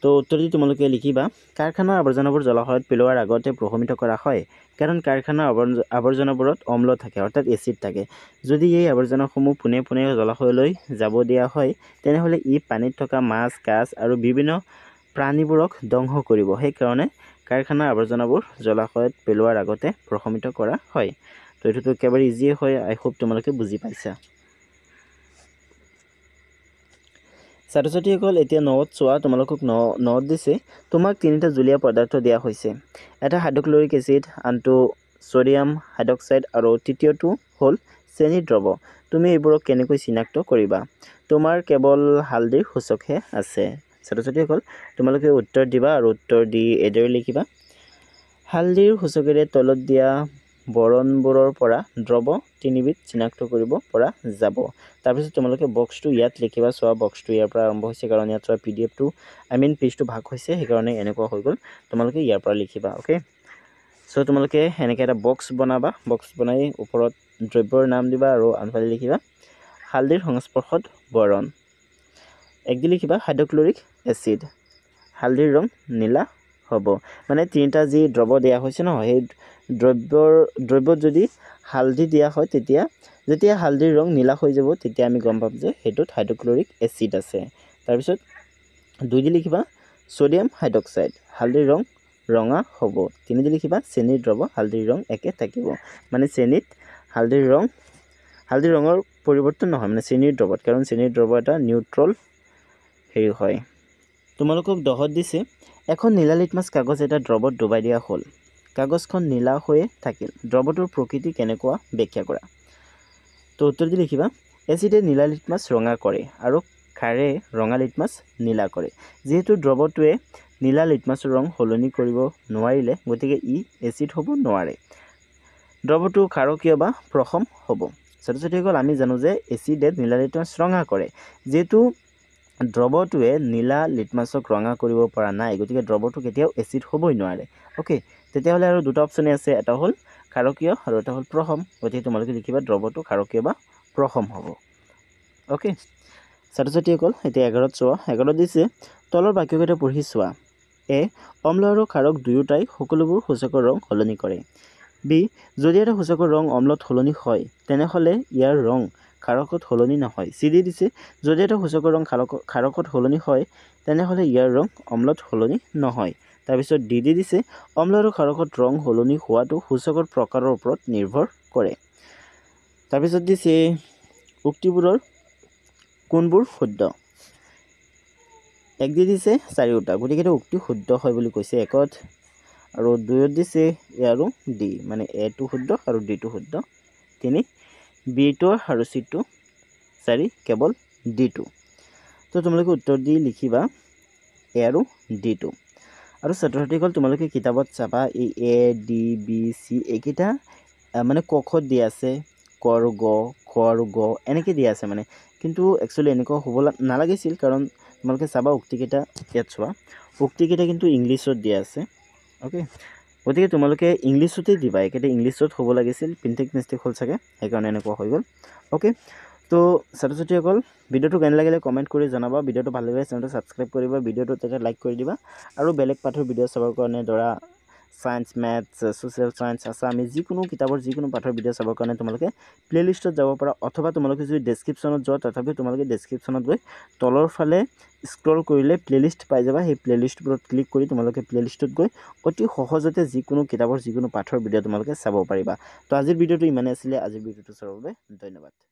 তো উত্তৰটো তোমালোকে লিখিবা কাৰখানাৰ আৱৰ্জনাবোৰ জলাশয়ত পেলোৱাৰ আগতে প্ৰশমিত কৰা হয় কাৰণ কাৰখানাৰ আৱৰ্জনাবোৰত অম্ল থাকে অৰ্থাৎ এচিড থাকে যদি এই আৱৰ্জনাসমূহ পোনে পোনে জলাশয়লৈ যাব দিয়া হয় তেনেহ'লে ই পানীত থকা মাছ কাছ আৰু বিভিন্ন প্ৰাণীবোৰক ধ্বংস কৰিব সেইকাৰণে কাৰখানাৰ আৱৰ্জনাবোৰ জলাশয়ত পেলোৱাৰ আগতে প্ৰশমিত কৰা হয় তো এইটোতো একেবাৰে ইজিয়ে হয় আই হোপ তোমালোকে বুজি পাইছা ছাত্ৰ ছাত্ৰীসকল এতিয়া নত চোৱা তোমালোকক ন নত দিছে তোমাক তিনিটা জুলীয়া পদাৰ্থ দিয়া হৈছে এটা হাইড্ৰক্লৰিক এচিড আনটো ছ'ডিয়াম হাইড্ৰক্সাইড আৰু তৃতীয়টো হ'ল চেনী দ্ৰৱ তুমি এইবোৰক কেনেকৈ চিনাক্ত কৰিবা তোমাৰ কেৱল হালধিৰ সূচকহে আছে ছাত্ৰ ছাত্ৰীসকল তোমালোকে উত্তৰ দিবা আৰু উত্তৰ দি এইদৰে লিখিবা হালধিৰ সূচকেৰে তলত দিয়া বৰণবোৰৰ পৰা দ্ৰৱ তিনিবিধ চিনাক্ত কৰিব পৰা যাব তাৰপিছত তোমালোকে বক্সটো ইয়াত লিখিবা চোৱা বক্সটো ইয়াৰ পৰা আৰম্ভ হৈছে কাৰণ ইয়াত চোৱা পি ডি এফটো আই মিন পেজটো ভাগ হৈছে সেইকাৰণে এনেকুৱা হৈ গ'ল তোমালোকে ইয়াৰ পৰা লিখিবা অ'কে চ' তোমালোকে এনেকৈ এটা বক্স বনাবা বক্স বনাই ওপৰত দ্ৰব্যৰ নাম দিবা আৰু আনফালে লিখিবা হালধিৰ সংস্পৰ্শত বৰণ এক দি লিখিবা হাইড্ৰক্লৰিক এচিড হালধিৰ ৰং নীলা হ'ব মানে তিনিটা যি দ্ৰব্য দিয়া হৈছে ন সেই দ্ৰব্যৰ দ্ৰব্যত যদি হালধি দিয়া হয় তেতিয়া যেতিয়া হালধিৰ ৰং নীলা হৈ যাব তেতিয়া আমি গম পাম যে সেইটোত হাইড্ৰক্লৰিক এচিড আছে তাৰপিছত দুই দি লিখিবা ছ'ডিয়াম হাইড্ৰক্সাইড হালধিৰ ৰং ৰঙা হ'ব তিনিদি লিখিবা চেনীৰ দ্ৰব হালধিৰ ৰং একে থাকিব মানে চেনীত হালধিৰ ৰং হালধিৰ ৰঙৰ পৰিৱৰ্তন নহয় মানে চেনীৰ দ্ৰৱত কাৰণ চেনীৰ দ্ৰৱ এটা নিউট্ৰল হেৰি হয় তোমালোকক দহত দিছে এখন নীলা লিটমাছ কাগজ এটা দ্ৰৱত ডুবাই দিয়া হ'ল কাগজখন নীলা হৈয়ে থাকিল দ্ৰৱটোৰ প্ৰকৃতি কেনেকুৱা ব্যাখ্যা কৰা তো উত্তৰ দি লিখিবা এচিডে নীলা লিটমাছ ৰঙা কৰে আৰু খাৰে ৰঙা লিটমাছ নীলা কৰে যিহেতু দ্ৰৱটোৱে নীলা লিটমাছৰ ৰং সলনি কৰিব নোৱাৰিলে গতিকে ই এচিড হ'ব নোৱাৰে দ্ৰৱটো খাৰকীয় বা প্ৰসম হ'ব ছাত্ৰ ছাত্ৰীসকল আমি জানো যে এচিডে নীলা লিটমাছ ৰঙা কৰে যিহেতু দ্ৰৱটোৱে নীলা লিটমাছক ৰঙা কৰিব পৰা নাই গতিকে দ্ৰৱটো কেতিয়াও এচিড হ'বই নোৱাৰে অ'কে তেতিয়াহ'লে আৰু দুটা অপশ্যনেই আছে এটা হ'ল খাৰকীয় আৰু এটা হ'ল প্ৰসম গতিকে তোমালোকে লিখিবা দ্ৰৱটো খাৰকীয় বা প্ৰসম হ'ব অ'কে ছাত্ৰ ছাত্ৰীসকল এতিয়া এঘাৰত চোৱা এঘাৰত দিছে তলৰ বাক্যকেইটা পঢ়ি চোৱা এ অম্ল আৰু খাৰক দুয়োটাই সকলোবোৰ সূচকৰ ৰং সলনি কৰে বি যদি এটা সূচকৰ ৰং অম্লত সলনি হয় তেনেহ'লে ইয়াৰ ৰং খাৰকত সলনি নহয় চিলি দিছে যদি এটা সূচকৰ ৰং খাৰক খাৰকত সলনি হয় তেনেহ'লে ইয়াৰ ৰং অম্লত সলনি নহয় তাৰপিছত ডি ডি দিছে অম্ল আৰু খাৰকত ৰং সলনি হোৱাটো সূচকৰ প্ৰকাৰৰ ওপৰত নিৰ্ভৰ কৰে তাৰপিছত দিছে উক্তিবোৰৰ কোনবোৰ শুদ্ধ এক দি দিছে চাৰিওটা গতিকে এইটো উক্তি শুদ্ধ হয় বুলি কৈছে একত আৰু দুয়ত দিছে এ আৰু ডি মানে এটো শুদ্ধ আৰু ডিটো শুদ্ধ তিনি বিটোৰ আৰু চিটো চাৰি কেৱল ডিটো তো তোমালোকে উত্তৰ দি লিখিবা এ আৰু ডিটো আৰু ছাত্ৰ ছাত্ৰীসকল তোমালোকে কিতাপত চাবা এই এ ডি বি চি এইকেইটা মানে কখত দিয়া আছে কৰ গ খৰ গ এনেকৈ দিয়া আছে মানে কিন্তু একচুৱেলি এনেকুৱা হ'ব নালাগিছিল কাৰণ তোমালোকে চাবা উক্তিকেইটা ইয়াত চোৱা উক্তিকেইটা কিন্তু ইংলিছত দিয়া আছে অ'কে গতিকে তোমালোকে ইংলিছতেই দিবা একেতে ইংলিছত হ'ব লাগিছিল পিনটেক মিষ্টেক হ'ল চাগে সেইকাৰণে এনেকুৱা হৈ গ'ল অ'কে ত' ছাত্ৰ ছাত্ৰীসকল ভিডিঅ'টো কেনে লাগিলে কমেণ্ট কৰি জনাবা ভিডিঅ'টো ভাল লাগিলে চেনেলটো ছাবস্ক্ৰাইব কৰিবা ভিডিঅ'টো তেতিয়া লাইক কৰি দিবা আৰু বেলেগ পাঠৰ ভিডিঅ' চাবৰ কাৰণে দৰা science maths social science Assamese যিকোনো কিতাপৰ যিকোনো পাঠৰ ভিডিঅ' চাবৰ কাৰণে তোমালোকে প্লে'লিষ্টত যাব পাৰা অথবা তোমালোকে যদি ডেছক্ৰিপশ্যনত যোৱা তথাপিও তোমালোকে ডেছক্ৰিপশ্যনত গৈ তলৰ ফালে স্ক্ৰল কৰিলে প্লে'লিষ্ট পাই যাবা সেই প্লে'লিষ্টবোৰত ক্লিক কৰি তোমালোকে প্লে'লিষ্টত গৈ অতি সহজতে যিকোনো কিতাপৰ যিকোনো পাঠৰ ভিডিঅ' তোমালোকে চাব পাৰিবা তো আজিৰ ভিডিঅ'টো ইমানেই আছিলে আজিৰ ভিডিঅ'টো চাবৰ বাবে ধন্যবাদ